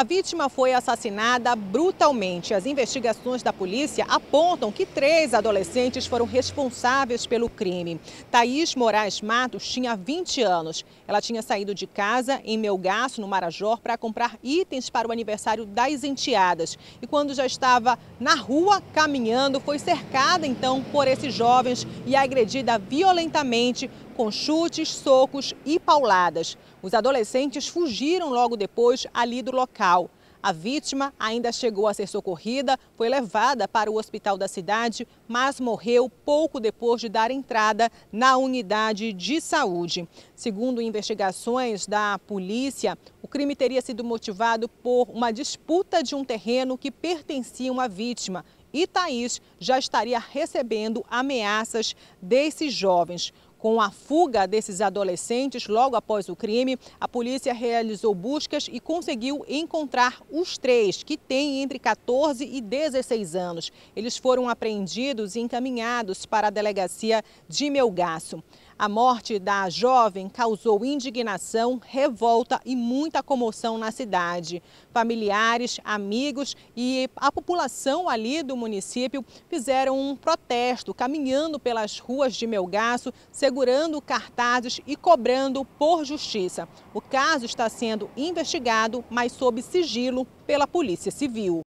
A vítima foi assassinada brutalmente. As investigações da polícia apontam que três adolescentes foram responsáveis pelo crime. Thaís Moraes Matos tinha 20 anos. Ela tinha saído de casa em Melgaço, no Marajó, para comprar itens para o aniversário das enteadas. E quando já estava na rua, caminhando, foi cercada então por esses jovens e agredida violentamente com chutes, socos e pauladas. Os adolescentes fugiram logo depois ali do local. A vítima ainda chegou a ser socorrida, foi levada para o hospital da cidade, mas morreu pouco depois de dar entrada na unidade de saúde. Segundo investigações da polícia, o crime teria sido motivado por uma disputa de um terreno que pertencia a uma vítima. E Thaís já estaria recebendo ameaças desses jovens. Com a fuga desses adolescentes logo após o crime, a polícia realizou buscas e conseguiu encontrar os três, que têm entre 14 e 16 anos. Eles foram apreendidos e encaminhados para a delegacia de Melgaço. A morte da jovem causou indignação, revolta e muita comoção na cidade. Familiares, amigos e a população ali do município fizeram um protesto, caminhando pelas ruas de Melgaço, segurando cartazes e cobrando por justiça. O caso está sendo investigado, mas sob sigilo pela Polícia Civil.